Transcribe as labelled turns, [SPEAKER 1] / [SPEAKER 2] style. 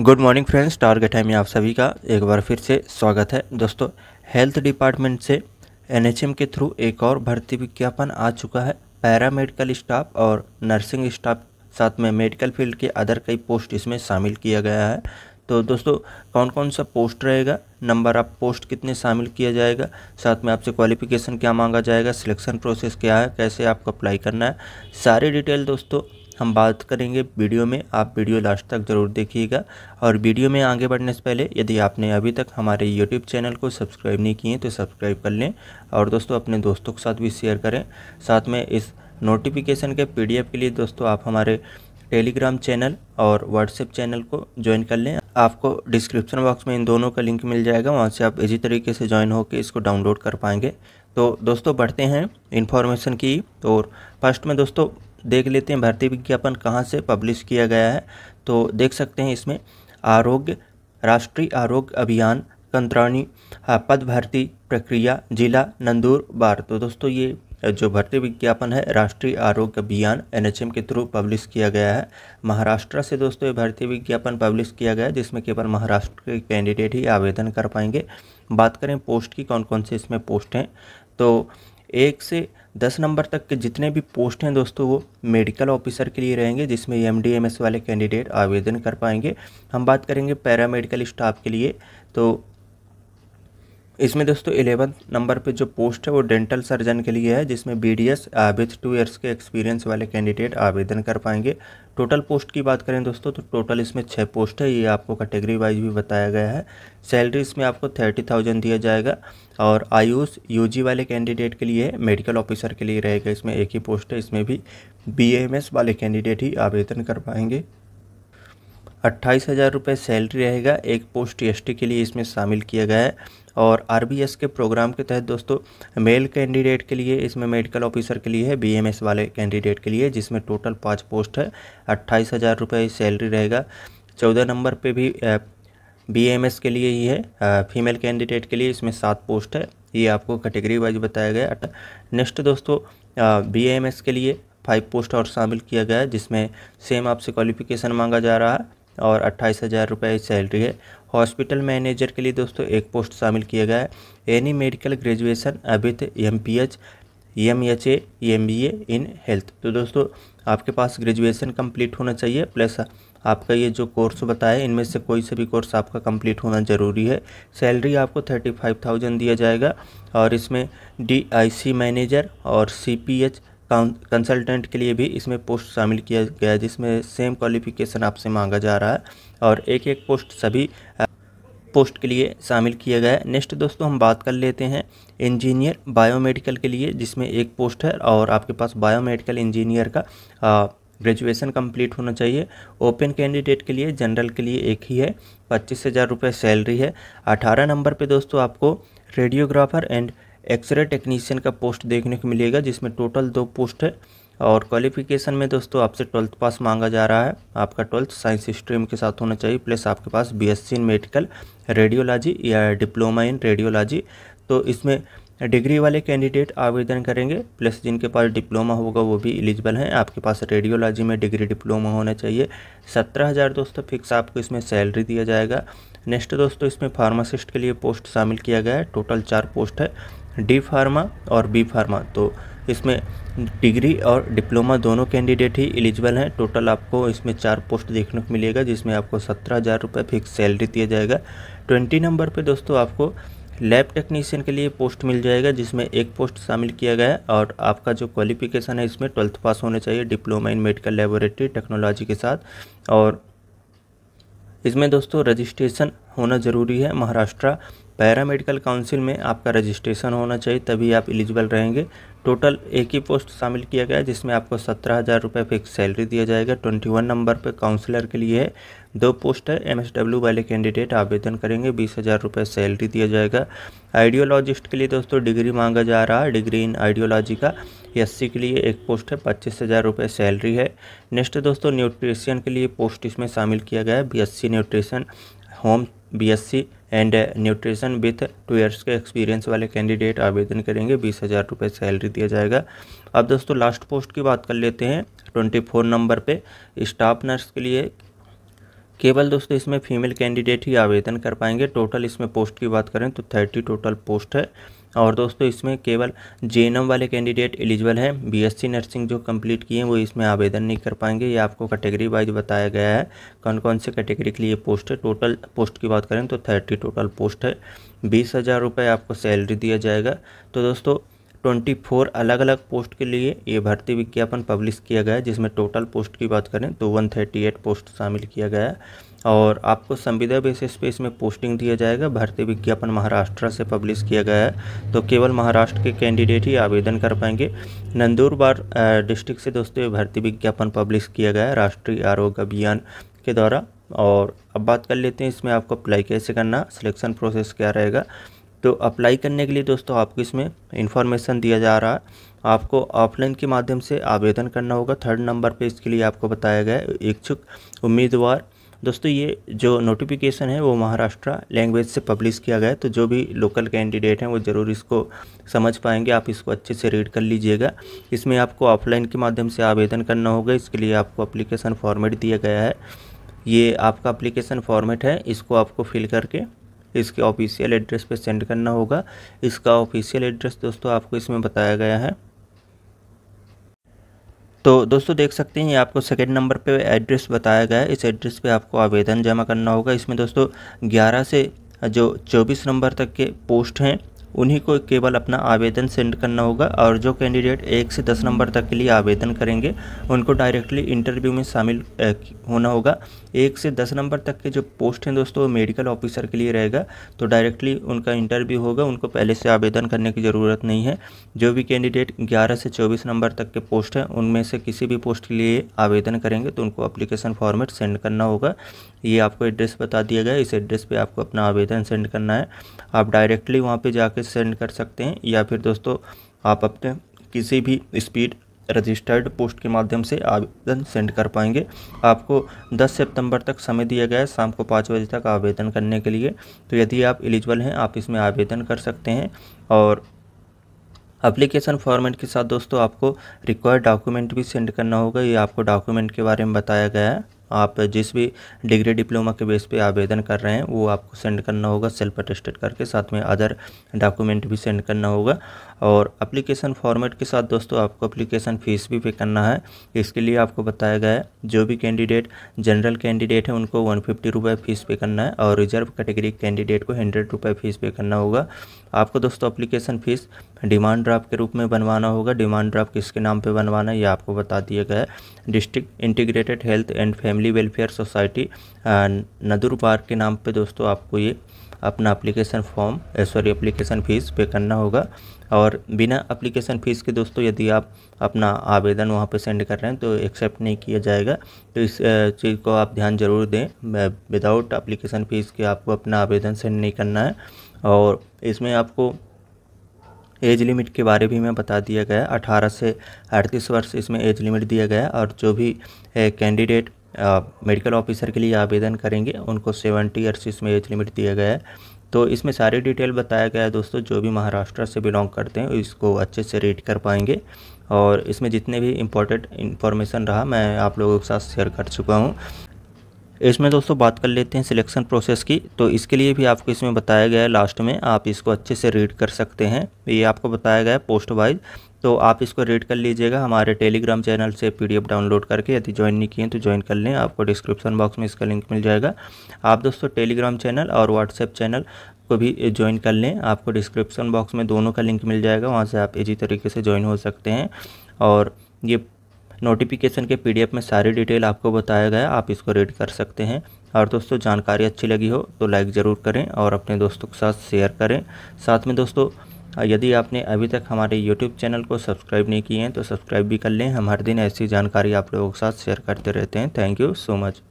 [SPEAKER 1] good morning friends target है में आप सभी का एक बार फिर से स्वागत है दोस्तों हेल्थ डिपार्टमेंट से एनएचएम के थ्रू एक और भर्ती विज्ञापन आ चुका है पैरामेडिकल स्टाफ और नर्सिंग स्टाफ साथ में मेडिकल फील्ड के अदर कई पोस्ट इसमें शामिल किया गया है तो दोस्तों कौन कौन सा पोस्ट रहेगा नंबर ऑफ पोस्ट कितने शामिल किया जाएगा साथ में आपसे क्वालिफिकेशन क्या मांगा जाएगा सिलेक्शन प्रोसेस क्या है कैसे आपको अप्लाई करना है सारी डिटेल दोस्तों हम बात करेंगे वीडियो में आप वीडियो लास्ट तक ज़रूर देखिएगा और वीडियो में आगे बढ़ने से पहले यदि आपने अभी तक हमारे यूट्यूब चैनल को सब्सक्राइब नहीं किए तो सब्सक्राइब कर लें और दोस्तों अपने दोस्तों के साथ भी शेयर करें साथ में इस नोटिफिकेशन के पी के लिए दोस्तों आप हमारे टेलीग्राम चैनल और व्हाट्सएप चैनल को ज्वाइन कर लें आपको डिस्क्रिप्शन बॉक्स में इन दोनों का लिंक मिल जाएगा वहाँ से आप इसी तरीके से ज्वाइन होकर इसको डाउनलोड कर पाएंगे तो दोस्तों बढ़ते हैं इन्फॉर्मेशन की और फर्स्ट में दोस्तों देख लेते हैं भर्ती विज्ञापन कहाँ से पब्लिश किया गया है तो देख सकते हैं इसमें आरोग्य राष्ट्रीय आरोग्य अभियान कंत्राणी पद भर्ती प्रक्रिया जिला नंदूर बार तो दोस्तों ये जो भर्ती विज्ञापन है राष्ट्रीय आरोग्य अभियान एनएचएम के थ्रू पब्लिश किया गया है महाराष्ट्र से दोस्तों ये भर्ती विज्ञापन पब्लिश किया गया है जिसमें केवल महाराष्ट्र के कैंडिडेट ही आवेदन कर पाएंगे बात करें पोस्ट की कौन कौन से इसमें पोस्ट हैं तो एक से दस नंबर तक के जितने भी पोस्ट हैं दोस्तों वो मेडिकल ऑफिसर के लिए रहेंगे जिसमें एम डी एम एस वाले कैंडिडेट आवेदन कर पाएंगे हम बात करेंगे पैरामेडिकल स्टाफ के लिए तो इसमें दोस्तों इलेवंथ नंबर पे जो पोस्ट है वो डेंटल सर्जन के लिए है जिसमें B D S with two years के एक्सपीरियंस वाले कैंडिडेट आवेदन कर पाएंगे टोटल पोस्ट की बात करें दोस्तों तो टोटल इसमें छः पोस्ट है ये आपको कैटेगरी वाइज भी बताया गया है सैलरी इसमें आपको थर्टी थाउजेंड दिया जाएगा और आयुष जी वाले कैंडिडेट के लिए मेडिकल ऑफिसर के लिए रहेगा इसमें एक ही पोस्ट है इसमें भी एस वाले कैंडिडेट ही आवेदन कर पाएंगे अट्ठाईस हज़ार रुपये सैलरी रहेगा एक पोस्ट टी के लिए इसमें शामिल किया गया है और आर के प्रोग्राम के तहत दोस्तों मेल कैंडिडेट के लिए इसमें मेडिकल ऑफिसर के लिए है बी वाले कैंडिडेट के लिए जिसमें टोटल पाँच पोस्ट है अट्ठाईस हज़ार रुपये सैलरी रहेगा चौदह नंबर पे भी बी के लिए ही है फीमेल कैंडिडेट के लिए इसमें सात पोस्ट है ये आपको कैटेगरी वाइज बताया गया नेक्स्ट दोस्तों बी के लिए फाइव पोस्ट और शामिल किया गया है जिसमें सेम आपसे क्वालिफिकेशन मांगा जा रहा है और अट्ठाईस हज़ार रुपये सैलरी है हॉस्पिटल मैनेजर के लिए दोस्तों एक पोस्ट शामिल किया गया है एनी मेडिकल ग्रेजुएशन अभिथ M P H M H A M B A in health तो दोस्तों आपके पास ग्रेजुएशन कंप्लीट होना चाहिए प्लस आपका ये जो कोर्स बताया इनमें से कोई से भी कोर्स आपका कंप्लीट होना ज़रूरी है सैलरी आपको थर्टी फाइव थाउजेंड दिया जाएगा और इसमें डी आई सी मैनेजर और सी पी एच कंसल्टेंट के लिए भी इसमें पोस्ट शामिल किया गया है जिसमें सेम क्वालिफिकेशन आपसे मांगा जा रहा है और एक एक पोस्ट सभी पोस्ट के लिए शामिल किया गया है नेक्स्ट दोस्तों हम बात कर लेते हैं इंजीनियर बायोमेडिकल के लिए जिसमें एक पोस्ट है और आपके पास बायोमेडिकल इंजीनियर का ग्रेजुएशन कंप्लीट होना चाहिए ओपन कैंडिडेट के लिए जनरल के लिए एक ही है पच्चीस हज़ार रुपये सैलरी है अठारह नंबर पे दोस्तों आपको रेडियोग्राफर एंड एक्सरे टेक्नीशियन का पोस्ट देखने को मिलेगा जिसमें टोटल दो पोस्ट है और क्वालिफिकेशन में दोस्तों आपसे ट्वेल्थ पास मांगा जा रहा है आपका ट्वेल्थ साइंस स्ट्रीम के साथ होना चाहिए प्लस आपके पास बीएससी इन मेडिकल रेडियोलॉजी या डिप्लोमा इन रेडियोलॉजी तो इसमें डिग्री वाले कैंडिडेट आवेदन करेंगे प्लस जिनके पास डिप्लोमा होगा वो भी एलिजिबल हैं आपके पास रेडियोलॉजी में डिग्री डिप्लोमा होना चाहिए सत्रह हज़ार दोस्तों फिक्स आपको इसमें सैलरी दिया जाएगा नेक्स्ट दोस्तों इसमें फार्मासिस्ट के लिए पोस्ट शामिल किया गया है टोटल चार पोस्ट है डी फार्मा और बी फार्मा तो इसमें डिग्री और डिप्लोमा दोनों कैंडिडेट ही एलिजिबल हैं टोटल आपको इसमें चार पोस्ट देखने को मिलेगा जिसमें आपको सत्रह हज़ार रुपये फिक्स सैलरी दिया जाएगा ट्वेंटी नंबर पे दोस्तों आपको लैब टेक्नीशियन के लिए पोस्ट मिल जाएगा जिसमें एक पोस्ट शामिल किया गया है और आपका जो क्वालिफिकेशन है इसमें ट्वेल्थ पास होना चाहिए diploma in medical laboratory technology के साथ और इसमें दोस्तों रजिस्ट्रेशन होना ज़रूरी है महाराष्ट्र पैरा मेडिकल काउंसिल में आपका रजिस्ट्रेशन होना चाहिए तभी आप एलिजिबल रहेंगे टोटल एक ही पोस्ट शामिल किया गया है जिसमें आपको सत्रह हज़ार रुपये फिक्स सैलरी दिया जाएगा ट्वेंटी वन नंबर पर काउंसलर के लिए है दो पोस्ट है एम वाले कैंडिडेट आवेदन करेंगे बीस हज़ार रुपये सैलरी दिया जाएगा आइडियोलॉजिस्ट के लिए दोस्तों डिग्री मांगा जा रहा है डिग्री इन आइडियोलॉजी का एस के लिए एक पोस्ट है पच्चीस हज़ार रुपये सैलरी है नेक्स्ट दोस्तों न्यूट्रिशियन के लिए पोस्ट इसमें शामिल किया गया है B nutrition home B and nutrition with two years के एक्सपीरियंस वाले कैंडिडेट आवेदन करेंगे बीस हज़ार रुपये सैलरी दिया जाएगा अब दोस्तों लास्ट पोस्ट की बात कर लेते हैं ट्वेंटी फोर नंबर पे स्टाफ नर्स के लिए केवल दोस्तों इसमें फीमेल कैंडिडेट ही आवेदन कर पाएंगे टोटल इसमें पोस्ट की बात करें तो थर्टी टोटल पोस्ट है और दोस्तों इसमें केवल जे वाले कैंडिडेट एलिजिबल हैं बीएससी नर्सिंग जो कंप्लीट किए हैं वो इसमें आवेदन नहीं कर पाएंगे ये आपको कैटेगरी वाइज बताया गया है कौन कौन से कैटेगरी के लिए पोस्ट है टोटल पोस्ट की बात करें तो थर्टी टोटल पोस्ट है बीस हज़ार रुपये आपको सैलरी दिया जाएगा तो दोस्तों ट्वेंटी फोर अलग अलग पोस्ट के लिए ये भर्ती विज्ञापन पब्लिश किया गया है जिसमें टोटल पोस्ट की बात करें तो वन थर्टी एट पोस्ट शामिल किया गया है और आपको संविदा बेसिस पे इसमें पोस्टिंग दिया जाएगा भर्ती विज्ञापन महाराष्ट्र से पब्लिश किया गया है तो केवल महाराष्ट्र के कैंडिडेट ही आवेदन कर पाएंगे नंदूरबार डिस्ट्रिक्ट से दोस्तों ये भर्ती विज्ञापन पब्लिश किया गया है राष्ट्रीय आरोग्य अभियान के द्वारा और अब बात कर लेते हैं इसमें आपको अप्लाई कैसे करना सिलेक्शन प्रोसेस क्या रहेगा तो अप्लाई करने के लिए दोस्तों आपको इसमें इन्फॉर्मेशन दिया जा रहा है आपको ऑफलाइन के माध्यम से आवेदन करना होगा थर्ड नंबर पे इसके लिए आपको बताया गया है इच्छुक उम्मीदवार दोस्तों ये जो नोटिफिकेशन है वो महाराष्ट्र लैंग्वेज से पब्लिश किया गया है तो जो भी लोकल कैंडिडेट हैं वो ज़रूर इसको समझ पाएंगे आप इसको अच्छे से रीड कर लीजिएगा इसमें आपको ऑफलाइन के माध्यम से आवेदन करना होगा इसके लिए आपको अप्लीकेशन फॉर्मेट दिया गया है ये आपका अप्लीकेशन फॉर्मेट है इसको आपको फिल करके इसके ऑफिशियल एड्रेस पे सेंड करना होगा इसका ऑफिशियल एड्रेस दोस्तों आपको इसमें बताया गया है तो दोस्तों देख सकते हैं ये आपको सेकेंड नंबर पे एड्रेस बताया गया है इस एड्रेस पे आपको आवेदन जमा करना होगा इसमें दोस्तों 11 से जो 24 नंबर तक के पोस्ट हैं उन्हीं को केवल अपना आवेदन सेंड करना होगा और जो कैंडिडेट एक से दस नंबर तक के लिए आवेदन करेंगे उनको डायरेक्टली इंटरव्यू में शामिल होना होगा एक से दस नंबर तक के जो पोस्ट हैं दोस्तों वो मेडिकल ऑफिसर के लिए रहेगा तो डायरेक्टली उनका इंटरव्यू होगा उनको पहले से आवेदन करने की ज़रूरत नहीं है जो भी कैंडिडेट ग्यारह से चौबीस नंबर तक के पोस्ट हैं उनमें से किसी भी पोस्ट के लिए आवेदन करेंगे तो उनको अप्लीकेशन फॉर्मेट सेंड करना होगा ये आपको एड्रेस बता दिया गया इस एड्रेस पर आपको अपना आवेदन सेंड करना है आप डायरेक्टली वहाँ पर जाकर सेंड कर सकते हैं या फिर दोस्तों आप अपने किसी भी स्पीड रजिस्टर्ड पोस्ट के माध्यम से आवेदन सेंड कर पाएंगे आपको 10 सितंबर तक समय दिया गया है शाम को पाँच बजे तक आवेदन करने के लिए तो यदि आप एलिजिबल हैं आप इसमें आवेदन कर सकते हैं और अप्लीकेशन फॉर्मेट के साथ दोस्तों आपको रिक्वायर्ड डॉक्यूमेंट भी सेंड करना होगा ये आपको डॉक्यूमेंट के बारे में बताया गया है आप जिस भी डिग्री डिप्लोमा के बेस पे आवेदन कर रहे हैं वो आपको सेंड करना होगा सेल्फ अटेस्टेड करके साथ में अदर डॉक्यूमेंट भी सेंड करना होगा और अप्लीकेशन फॉर्मेट के साथ दोस्तों आपको अप्लीकेशन फ़ीस भी पे करना है इसके लिए आपको बताया गया है जो भी कैंडिडेट जनरल कैंडिडेट है उनको वन फिफ्टी रुपये फ़ीस पे करना है और रिजर्व कैटेगरी कैंडिडेट को हंड्रेड रुपये फ़ीस पे करना होगा आपको दोस्तों अप्लीकेशन फ़ीस डिमांड ड्राफ्ट के रूप में बनवाना होगा डिमांड ड्राफ्ट किसके नाम पर बनवाना है ये आपको बता दिया गया है district integrated health and family family welfare society Nandurbar के नाम पे दोस्तों आपको ये अपना application form sorry application fees pay करना होगा और बिना एप्लीकेशन फ़ीस के दोस्तों यदि आप अपना आवेदन वहाँ पे सेंड कर रहे हैं तो एक्सेप्ट नहीं किया जाएगा तो इस चीज़ को आप ध्यान जरूर दें विदाउट एप्लीकेशन फ़ीस के आपको अपना आवेदन सेंड नहीं करना है और इसमें आपको एज लिमिट के बारे भी मैं बता दिया गया 18 से अड़तीस वर्ष इसमें एज लिमिट दिया गया और जो भी कैंडिडेट मेडिकल ऑफिसर के लिए आवेदन करेंगे उनको सेवेंटी ईयर्स इसमें एज लिमिट दिया गया है तो इसमें सारी डिटेल बताया गया है दोस्तों जो भी महाराष्ट्र से बिलोंग करते हैं इसको अच्छे से रीड कर पाएंगे और इसमें जितने भी इम्पोर्टेंट इन्फॉर्मेशन रहा मैं आप लोगों के साथ शेयर कर चुका हूँ इसमें दोस्तों बात कर लेते हैं सिलेक्शन प्रोसेस की तो इसके लिए भी आपको इसमें बताया गया है लास्ट में आप इसको अच्छे से रीड कर सकते हैं ये आपको बताया गया है पोस्ट वाइज तो आप इसको रीड कर लीजिएगा हमारे टेलीग्राम चैनल से पीडीएफ डाउनलोड करके यदि ज्वाइन नहीं किए तो ज्वाइन कर लें आपको डिस्क्रिप्शन बॉक्स में इसका लिंक मिल जाएगा आप दोस्तों टेलीग्राम चैनल और व्हाट्सएप चैनल को भी ज्वाइन कर लें आपको डिस्क्रिप्शन बॉक्स में दोनों का लिंक मिल जाएगा वहाँ से आप इजी तरीके से ज्वाइन हो सकते हैं और ये नोटिफिकेशन के पीडीएफ में सारी डिटेल आपको बताया गया आप इसको रीड कर सकते हैं और दोस्तों जानकारी अच्छी लगी हो तो लाइक ज़रूर करें और अपने दोस्तों के साथ शेयर करें साथ में दोस्तों और यदि आपने अभी तक हमारे यूट्यूब चैनल को सब्सक्राइब नहीं किए हैं तो सब्सक्राइब भी कर लें हम हर दिन ऐसी जानकारी आप लोगों के साथ शेयर करते रहते हैं थैंक यू सो मच